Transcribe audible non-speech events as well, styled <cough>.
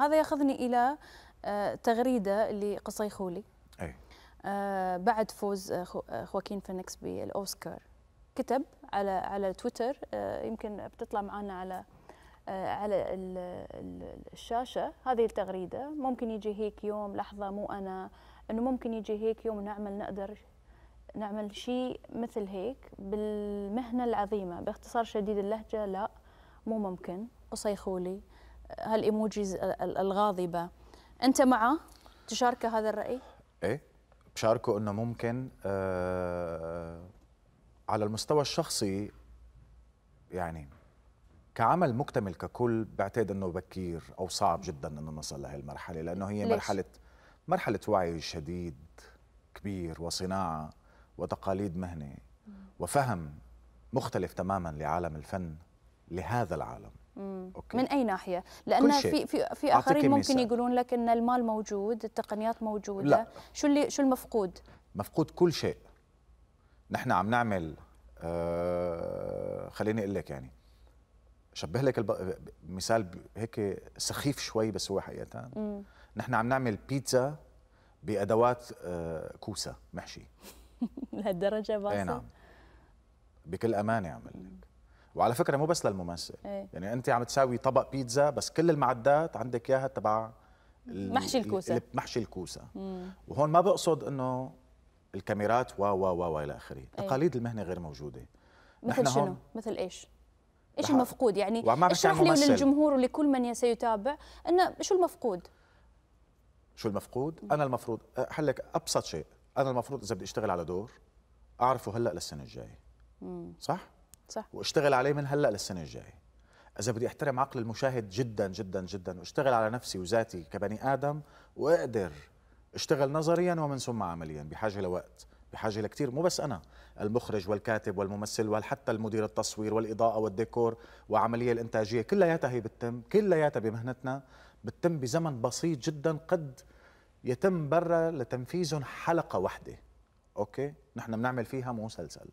هذا ياخذني الى آه، تغريده لقصي خولي أي. آه، بعد فوز آه، خواكين فينيكس بالاوسكار كتب على على تويتر يمكن بتطلع معنا على على الشاشه هذه التغريده ممكن يجي هيك يوم لحظه مو انا انه ممكن يجي هيك يوم نعمل نقدر نعمل شيء مثل هيك بالمهنه العظيمه باختصار شديد اللهجه لا مو ممكن قصي خولي هالايموجيز الغاضبه انت معه تشاركه هذا الراي ايه بشاركه انه ممكن آه على المستوى الشخصي يعني كعمل مكتمل ككل بعتقد انه بكير او صعب جدا انه نصل لهالمرحله لانه هي ليش؟ مرحله مرحله وعي شديد كبير وصناعه وتقاليد مهنه وفهم مختلف تماما لعالم الفن لهذا العالم أوكي. من اي ناحيه لان في في في اخرين ممكن مثال. يقولون لك ان المال موجود التقنيات موجوده لا. شو اللي شو المفقود مفقود كل شيء نحن عم نعمل آه خليني اقول لك يعني شبه لك مثال هيك سخيف شوي بس هو حقيقه نحن عم نعمل بيتزا بادوات آه كوسه محشي <laughs> لهالدرجه باسل اي نعم بكل امانه عم لك وعلى فكره مو بس للممثل ايه؟ يعني انت عم تساوي طبق بيتزا بس كل المعدات عندك اياها تبع محشي الكوسه محشي الكوسه وهون ما بقصد انه الكاميرات و و و الى اخره إيه. تقاليد المهنه غير موجوده مثل شنو مثل ايش ايش المفقود يعني اشرح لي للجمهور ولكل من سيتابع انه شو المفقود شو المفقود مم. انا المفروض حلك ابسط شيء انا المفروض اذا بدي اشتغل على دور اعرفه هلا للسنه الجايه صح صح. واشتغل عليه من هلا للسنه الجايه اذا بدي احترم عقل المشاهد جدا جدا جدا واشتغل على نفسي وذاتي كبني ادم واقدر اشتغل نظريا ومن ثم عمليا بحاجه لوقت بحاجه لكثير مو بس انا المخرج والكاتب والممثل وحتى المدير التصوير والاضاءه والديكور وعمليه الانتاجيه كلياتها هي بتتم كلياتها بمهنتنا بتتم بزمن بسيط جدا قد يتم برا لتنفيذ حلقه واحده اوكي نحن بنعمل فيها مسلسل